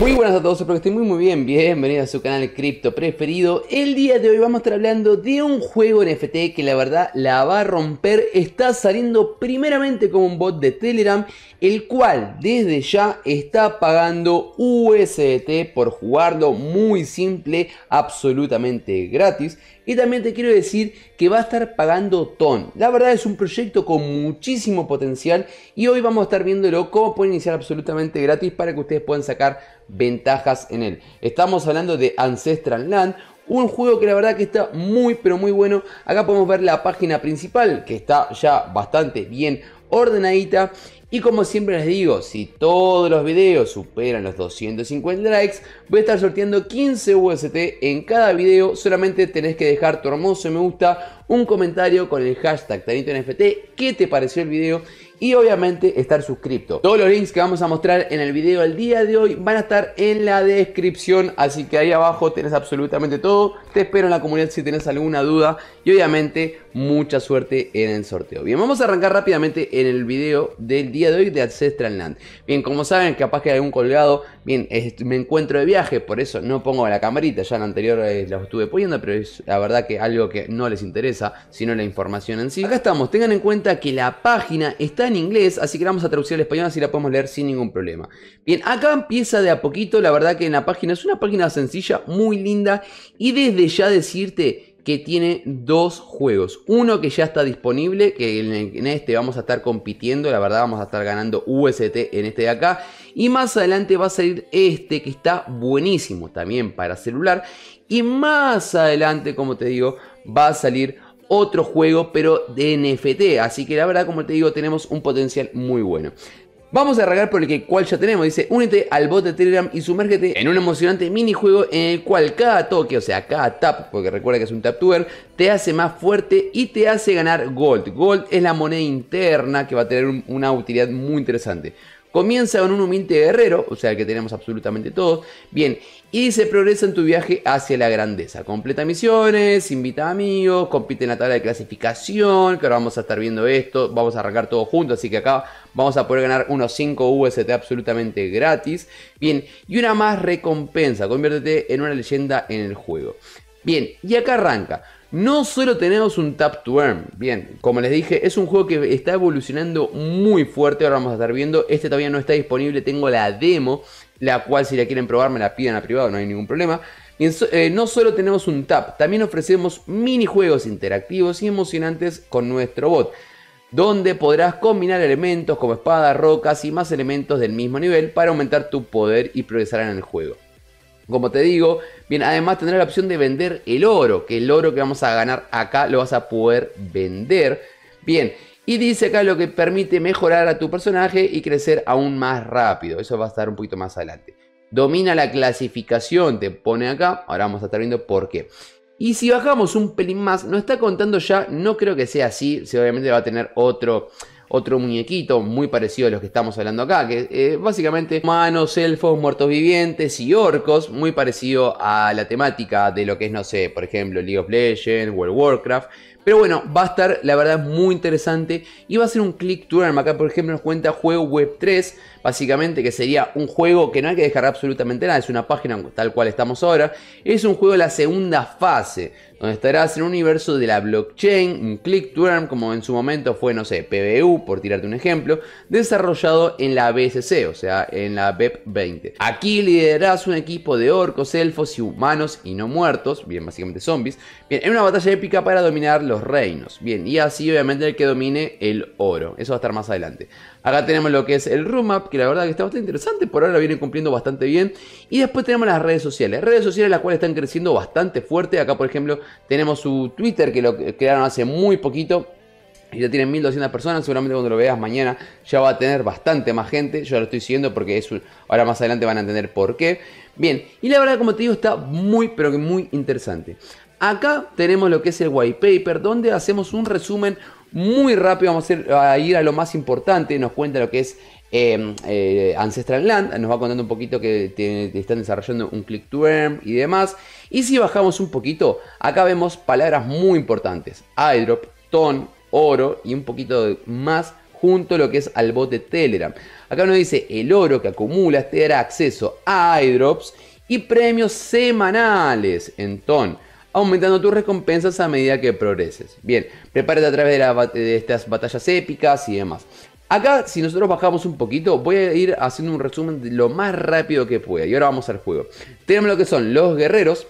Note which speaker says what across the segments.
Speaker 1: Muy buenas a todos, espero que estén muy muy bien, bienvenidos a su canal cripto preferido El día de hoy vamos a estar hablando de un juego NFT que la verdad la va a romper Está saliendo primeramente como un bot de Telegram El cual desde ya está pagando USDT por jugarlo muy simple, absolutamente gratis y también te quiero decir que va a estar pagando TON. La verdad es un proyecto con muchísimo potencial y hoy vamos a estar viéndolo cómo pueden iniciar absolutamente gratis para que ustedes puedan sacar ventajas en él. Estamos hablando de Ancestral Land, un juego que la verdad que está muy pero muy bueno. Acá podemos ver la página principal que está ya bastante bien ordenadita. Y como siempre les digo, si todos los videos superan los 250 likes, voy a estar sorteando 15 UST en cada video. Solamente tenés que dejar tu hermoso me gusta, un comentario con el hashtag TanitoNFT, qué te pareció el video y obviamente estar suscrito. Todos los links que vamos a mostrar en el video al día de hoy van a estar en la descripción, así que ahí abajo tenés absolutamente todo. Te espero en la comunidad si tenés alguna duda y obviamente mucha suerte en el sorteo. Bien, vamos a arrancar rápidamente en el video del día de hoy de Ancestral Land. Bien, como saben, capaz que hay un colgado, bien, me encuentro de viaje, por eso no pongo la camarita, ya en la anterior eh, la estuve poniendo, pero es la verdad que algo que no les interesa, sino la información en sí. Acá estamos, tengan en cuenta que la página está en inglés, así que la vamos a traducir al español, así la podemos leer sin ningún problema. Bien, acá empieza de a poquito, la verdad que en la página es una página sencilla, muy linda, y desde ya decirte que tiene dos juegos. Uno que ya está disponible, que en, este vamos a estar compitiendo, la verdad vamos a estar ganando UST en este de acá. Y más adelante va a salir este que está buenísimo también para celular. Y más adelante, como te digo, va a salir otro juego, pero de NFT. Así que la verdad, como te digo, tenemos un potencial muy bueno. Vamos a arreglar por el que cual ya tenemos. Dice, únete al bot de Telegram y sumérgete en un emocionante minijuego en el cual cada toque, o sea, cada tap, porque recuerda que es un tap tuber, te hace más fuerte y te hace ganar gold. Gold es la moneda interna que va a tener una utilidad muy interesante. Comienza con un humilde guerrero, o sea, el que tenemos absolutamente todos. Bien, y se progresa en tu viaje hacia la grandeza. Completa misiones, invita amigos, compite en la tabla de clasificación, que ahora vamos a estar viendo esto, vamos a arrancar todo juntos, así que acá vamos a poder ganar unos 5 VST absolutamente gratis. Bien, y una más recompensa, conviértete en una leyenda en el juego. Bien, y acá arranca. No solo tenemos un Tap to Earn, bien, como les dije, es un juego que está evolucionando muy fuerte, ahora vamos a estar viendo, este todavía no está disponible, tengo la demo, la cual si la quieren probar me la piden a privado, no hay ningún problema. Eh, no solo tenemos un TAP, también ofrecemos minijuegos interactivos y emocionantes con nuestro bot, donde podrás combinar elementos como espadas, rocas y más elementos del mismo nivel para aumentar tu poder y progresar en el juego. Como te digo, bien, además tendrás la opción de vender el oro, que el oro que vamos a ganar acá lo vas a poder vender. Bien, y dice acá lo que permite mejorar a tu personaje y crecer aún más rápido. Eso va a estar un poquito más adelante. Domina la clasificación, te pone acá. Ahora vamos a estar viendo por qué. Y si bajamos un pelín más, no está contando ya, no creo que sea así. Si obviamente va a tener otro, otro muñequito muy parecido a los que estamos hablando acá, que eh, básicamente humanos, elfos, muertos vivientes y orcos, muy parecido a la temática de lo que es, no sé, por ejemplo, League of Legends World of Warcraft, pero bueno, va a estar la verdad muy interesante y va a ser un click tour. Acá por ejemplo nos cuenta Juego Web 3 básicamente, que sería un juego que no hay que dejar absolutamente nada, es una página tal cual estamos ahora. Es un juego de la segunda fase, donde estarás en un universo de la blockchain, un click to earn, como en su momento fue, no sé, PBU, por tirarte un ejemplo, desarrollado en la BSC, o sea, en la BEP20. Aquí liderarás un equipo de orcos, elfos y humanos y no muertos, bien, básicamente zombies, bien, en una batalla épica para dominar los reinos, bien, y así obviamente el que domine el oro, eso va a estar más adelante. Acá tenemos lo que es el room map, que la verdad que está bastante interesante, por ahora viene cumpliendo bastante bien. Y después tenemos las redes sociales, redes sociales las cuales están creciendo bastante fuerte. Acá, por ejemplo, tenemos su Twitter, que lo crearon hace muy poquito. Y ya tienen 1200 personas, seguramente cuando lo veas mañana ya va a tener bastante más gente. Yo lo estoy siguiendo porque es ahora más adelante van a entender por qué. Bien, y la verdad como te digo está muy pero que muy interesante. Acá tenemos lo que es el white paper donde hacemos un resumen muy rápido vamos a ir a, lo más importante, nos cuenta lo que es em, eh, Ancestral Land, nos va contando un poquito que están desarrollando un click to earn y demás. Y si bajamos un poquito, acá vemos palabras muy importantes, airdrop, ton, oro y un poquito más junto lo que es al bote Telegram. Acá nos dice el oro que acumulas te dará acceso a airdrops y premios semanales en ton aumentando tus recompensas a medida que progreses. Bien, prepárate a través de, estas batallas épicas y demás. Acá, si nosotros bajamos un poquito, voy a ir haciendo un resumen lo más rápido que pueda. Y ahora vamos al juego. Tenemos lo que son los guerreros,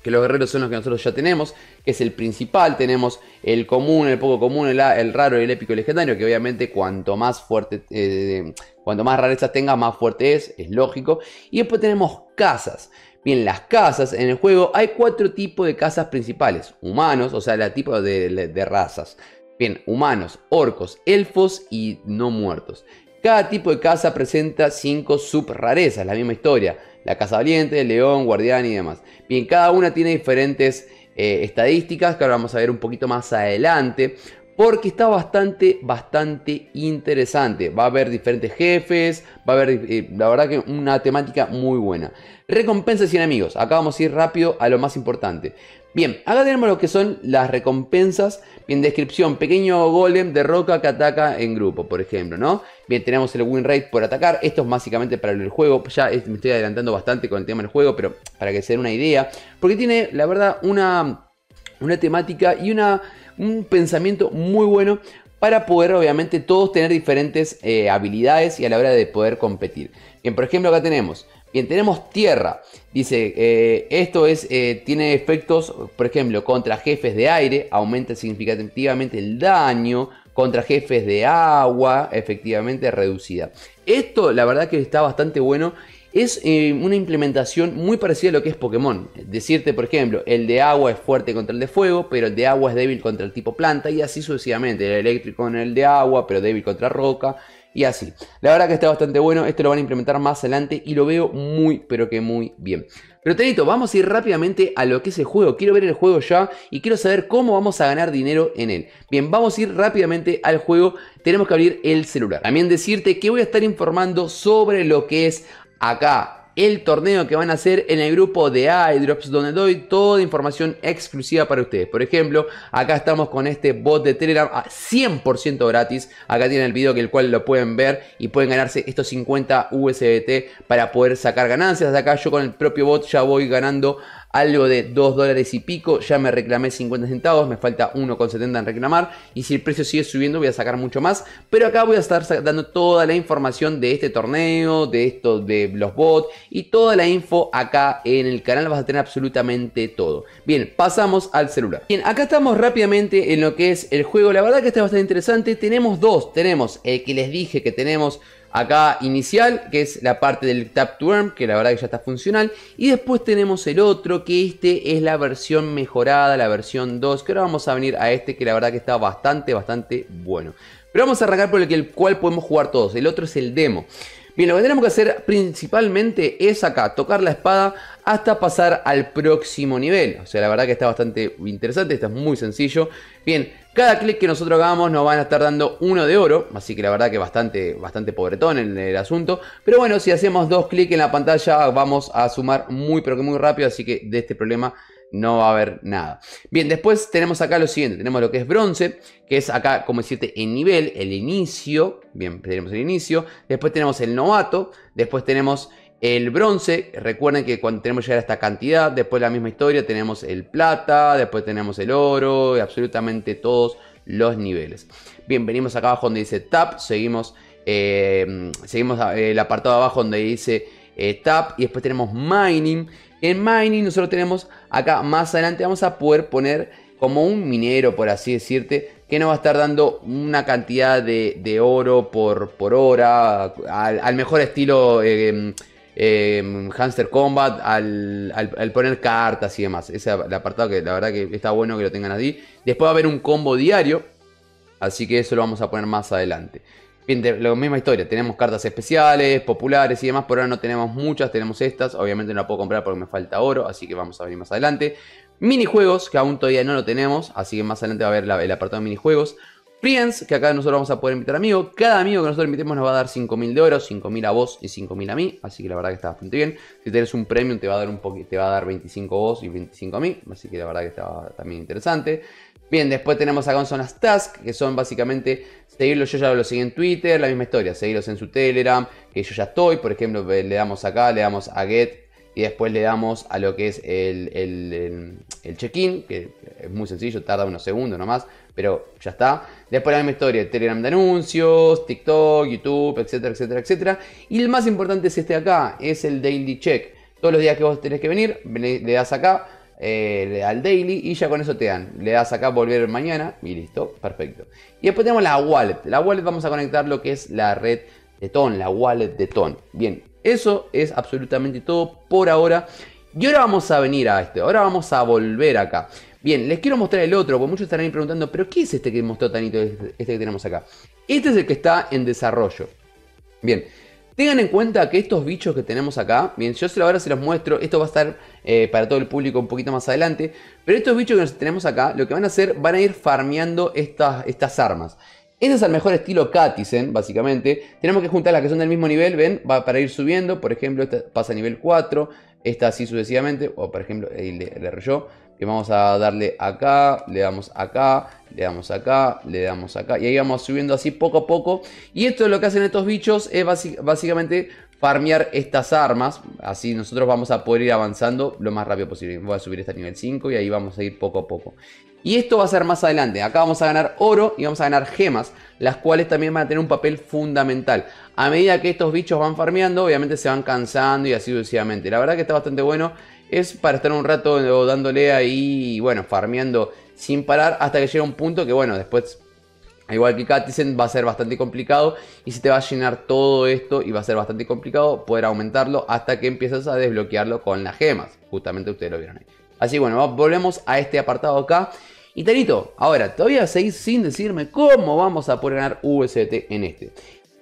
Speaker 1: que los guerreros son los que nosotros ya tenemos, que es el principal, tenemos el común, el poco común, el, raro raro, el épico y el legendario, que obviamente cuanto más fuerte, eh, cuanto más rarezas tenga, más fuerte es, es lógico. Y después tenemos casas. Bien, las casas en el juego hay cuatro tipos de casas principales. Humanos, o sea, la tipo de, razas. Bien, humanos, orcos, elfos y no muertos. Cada tipo de casa presenta sub subrarezas, la misma historia. La casa valiente, el león, guardián y demás. Bien, cada una tiene diferentes eh, estadísticas que ahora vamos a ver un poquito más adelante porque está bastante, bastante interesante. Va a haber diferentes jefes, va a haber, eh, la verdad que una temática muy buena. Recompensas y enemigos, acá vamos a ir rápido a lo más importante. Bien, acá tenemos lo que son las recompensas. Bien, descripción, pequeño golem de roca que ataca en grupo, por ejemplo, ¿no? Bien, tenemos el win rate por atacar. Esto es básicamente para el juego. Ya me estoy adelantando bastante con el tema del juego, pero para que se den una idea. Porque tiene, la verdad, una, una temática y una un pensamiento muy bueno para poder obviamente todos tener diferentes eh, habilidades y a la hora de poder competir. Bien, por ejemplo acá tenemos, bien, tenemos tierra, dice, eh, esto es, eh, tiene efectos, por ejemplo, contra jefes de aire, aumenta significativamente el daño, contra jefes de agua, efectivamente reducida. Esto la verdad que está bastante bueno es eh, una implementación muy parecida a lo que es Pokémon. Decirte, por ejemplo, el de agua es fuerte contra el de fuego, pero el de agua es débil contra el tipo planta y así sucesivamente. El eléctrico con el de agua, pero débil contra roca y así. La verdad que está bastante bueno, esto lo van a implementar más adelante y lo veo muy, pero que muy bien. Pero Tenito, vamos a ir rápidamente a lo que es el juego. Quiero ver el juego ya y quiero saber cómo vamos a ganar dinero en él. Bien, vamos a ir rápidamente al juego. Tenemos que abrir el celular. También decirte que voy a estar informando sobre lo que es acá el torneo que van a hacer en el grupo de iDrops donde doy toda información exclusiva para ustedes. Por ejemplo, acá estamos con este bot de Telegram a 100% gratis. Acá tienen el video que el cual lo pueden ver y pueden ganarse estos 50 USDT para poder sacar ganancias. De Acá yo con el propio bot ya voy ganando algo de 2 dólares y pico, ya me reclamé 50 centavos, me falta 1,70 en reclamar y si el precio sigue subiendo voy a sacar mucho más, pero acá voy a estar dando toda la información de este torneo, de esto, de los bots y toda la info acá en el canal vas a tener absolutamente todo. Bien, pasamos al celular. Bien, acá estamos rápidamente en lo que es el juego, la verdad que está bastante interesante, tenemos dos, tenemos el que les dije que tenemos acá inicial, que es la parte del Tap to que la verdad que ya está funcional. Y después tenemos el otro, que este es la versión mejorada, la versión 2, que ahora vamos a venir a este, que la verdad que está bastante, bastante bueno. Pero vamos a arrancar por el, el cual podemos jugar todos, el otro es el demo. Bien, lo que tenemos que hacer principalmente es acá, tocar la espada hasta pasar al próximo nivel. O sea, la verdad que está bastante interesante, está muy sencillo. Bien, cada clic que nosotros hagamos nos van a estar dando uno de oro, así que la verdad que bastante, bastante pobretón en el asunto. Pero bueno, si hacemos dos clics en la pantalla vamos a sumar muy pero que muy rápido, así que de este problema no va a haber nada. Bien, después tenemos acá lo siguiente, tenemos lo que es bronce, que es acá, como decirte, en nivel, el inicio, bien, tenemos el inicio, después tenemos el novato, después tenemos el bronce, recuerden que cuando tenemos que llegar a esta cantidad, después la misma historia, tenemos el plata, después tenemos el oro, y absolutamente todos los niveles. Bien, venimos acá abajo donde dice tap, seguimos, eh, seguimos eh, el apartado abajo donde dice eh, tap y después tenemos mining. En mining nosotros tenemos acá más adelante vamos a poder poner como un minero, por así decirte, que nos va a estar dando una cantidad de, oro por, por hora, al, mejor estilo... Em, Hamster Combat al, poner cartas y demás. Ese es el apartado que la verdad que está bueno que lo tengan allí Después va a haber un combo diario, así que eso lo vamos a poner más adelante. Bien, la misma historia, tenemos cartas especiales, populares y demás, por ahora no tenemos muchas, tenemos estas, obviamente no la puedo comprar porque me falta oro, así que vamos a venir más adelante. Minijuegos, que aún todavía no lo tenemos, así que más adelante va a haber el apartado de minijuegos que acá nosotros vamos a poder invitar amigos. Cada amigo que nosotros invitemos nos va a dar 5.000 de oro, 5.000 a vos y 5.000 a mí. Así que la verdad que está bastante bien. Si tenés un premium te va a dar un poquito, te va a dar 25 vos y 25 a mí. Así que la verdad que está también interesante. Bien, después tenemos acá son las tasks, que son básicamente seguirlos, yo ya lo seguí en Twitter, la misma historia, seguirlos en su Telegram, que yo ya estoy, por ejemplo, le damos acá, le damos a get y después le damos a lo que es el, el, el check-in, que es muy sencillo, tarda unos segundos nomás, pero ya está. Después la misma historia, Telegram de anuncios, TikTok, YouTube, etcétera, etcétera, etcétera. Y el más importante es este acá, es el Daily Check. Todos los días que vos tenés que venir, le das acá, eh, al daily y ya con eso te dan. Le das acá volver mañana y listo, perfecto. Y después tenemos la wallet. La wallet vamos a conectar lo que es la red de Ton, la wallet de Ton. Bien, eso es absolutamente todo por ahora. Y ahora vamos a venir a este, ahora vamos a volver acá. Bien, les quiero mostrar el otro, porque muchos estarán preguntando, pero ¿qué es este que mostró Tanito, este que tenemos acá? Este es el que está en desarrollo. Bien, tengan en cuenta que estos bichos que tenemos acá, bien, yo ahora se los muestro, esto va a estar eh, para todo el público un poquito más adelante, pero estos bichos que tenemos acá, lo que van a hacer, van a ir farmeando estas, estas armas. Este es el mejor estilo Katisen, básicamente. Tenemos que juntar las que son del mismo nivel, ven, va para ir subiendo. Por ejemplo, esta pasa a nivel 4, esta así sucesivamente, o por ejemplo, el de, que vamos a darle acá, le damos acá, le damos acá, le damos acá. Y ahí vamos subiendo así poco a poco. Y esto es lo que hacen estos bichos, es básicamente farmear estas armas. Así nosotros vamos a poder ir avanzando lo más rápido posible. Voy a subir hasta nivel 5 y ahí vamos a ir poco a poco. Y esto va a ser más adelante. Acá vamos a ganar oro y vamos a ganar gemas, las cuales también van a tener un papel fundamental. A medida que estos bichos van farmeando, obviamente se van cansando y así sucesivamente. La verdad que está bastante bueno es para estar un rato dándole ahí, bueno, farmeando sin parar hasta que llega un punto que, bueno, después, igual que Katisen va a ser bastante complicado y se te va a llenar todo esto y va a ser bastante complicado poder aumentarlo hasta que empiezas a desbloquearlo con las gemas. Justamente ustedes lo vieron ahí. Así bueno, volvemos a este apartado acá. Y Tanito, ahora, todavía seguís sin decirme cómo vamos a poder ganar UST en este.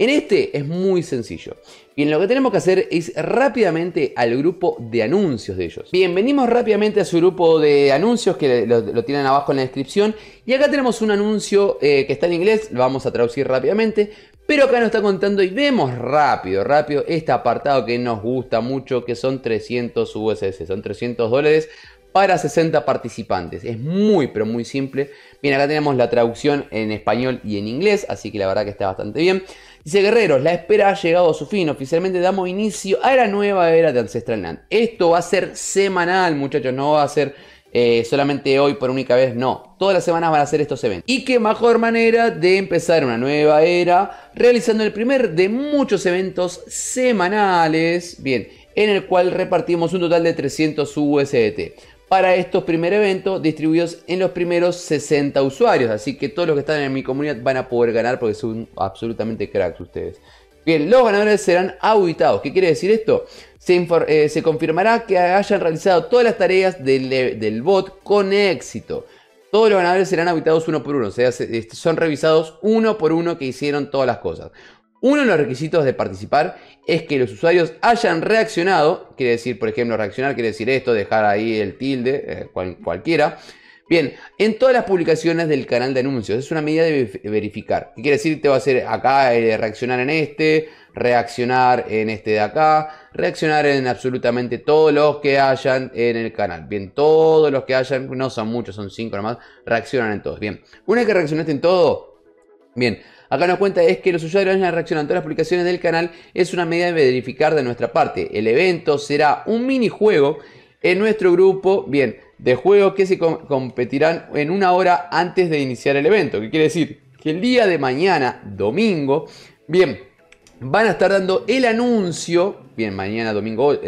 Speaker 1: En este es muy sencillo. Bien, lo que tenemos que hacer es rápidamente al grupo de anuncios de ellos. Bien, venimos rápidamente a su grupo de anuncios que lo, tienen abajo en la descripción. Y acá tenemos un anuncio eh, que está en inglés, lo vamos a traducir rápidamente. Pero acá nos está contando y vemos rápido, rápido este apartado que nos gusta mucho, que son 300 USS, son 300 dólares para 60 participantes. Es muy, pero muy simple. Bien, acá tenemos la traducción en español y en inglés, así que la verdad que está bastante bien. Dice Guerreros, la espera ha llegado a su fin. Oficialmente damos inicio a la nueva era de Ancestral Land. Esto va a ser semanal, muchachos, no va a ser eh, solamente hoy por única vez, no. Todas las semanas van a ser estos eventos. Y qué mejor manera de empezar una nueva era realizando el primer de muchos eventos semanales. Bien, en el cual repartimos un total de 300 USDT para estos primer eventos distribuidos en los primeros 60 usuarios. Así que todos los que están en mi comunidad van a poder ganar porque son absolutamente cracks ustedes. Bien, los ganadores serán auditados. ¿Qué quiere decir esto? Se, eh, confirmará que hayan realizado todas las tareas eh, del, bot con éxito. Todos los ganadores serán auditados uno por uno, o sea, este, son revisados uno por uno que hicieron todas las cosas. Uno de los requisitos de participar es que los usuarios hayan reaccionado, quiere decir, por ejemplo, reaccionar quiere decir esto, dejar ahí el tilde, eh, cualquiera. Bien, en todas las publicaciones del canal de anuncios, es una medida de verificar. ¿Qué quiere decir? Te va a hacer acá eh, reaccionar en este, reaccionar en este de acá, reaccionar en absolutamente todos los que hayan en el canal. Bien, todos los que hayan, no son muchos, son cinco nomás, reaccionan en todos. Bien, una vez que reaccionaste en todo, bien, Acá nos cuenta es que los usuarios van a todas las publicaciones del canal es una medida de verificar de nuestra parte. El evento será un minijuego en nuestro grupo, bien, de juegos que se competirán en una hora antes de iniciar el evento. ¿Qué quiere decir? Que el día de mañana, domingo, bien, van a estar dando el anuncio, bien, mañana domingo 8,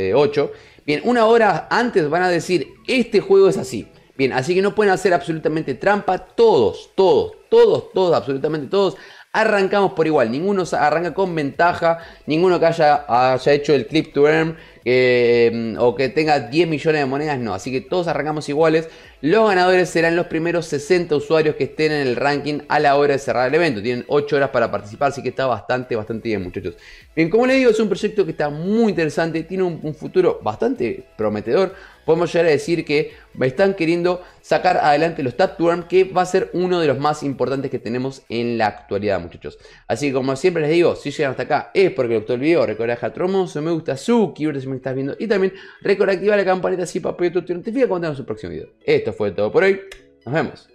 Speaker 1: eh, bien, una hora antes van a decir, este juego es así. Bien, así que no pueden hacer absolutamente trampa, todos, todos, todos, todos, absolutamente todos, arrancamos por igual. Ninguno arranca con ventaja, ninguno que haya, haya hecho el clip to earn mm, o que tenga 10 millones de monedas, no. Así que todos arrancamos iguales. Los ganadores serán los primeros 60 usuarios que estén en el ranking a la hora de cerrar el evento. Tienen 8 horas para participar, así que está bastante, bastante bien, muchachos. Bien, como les digo, es un proyecto que está muy interesante, tiene un, futuro bastante prometedor. Podemos llegar a decir que están queriendo sacar adelante los Tapworm, que va a ser uno de los más importantes que tenemos en la actualidad, muchachos. Así que, como siempre les digo, si llegan hasta acá es porque les gustó el video. Recuerda dejar tu me gusta, su si me estás viendo. Y también recuerda activar la campanita así si papel te notifica cuando tenemos su próximo video. Esto fue todo por hoy. Nos vemos.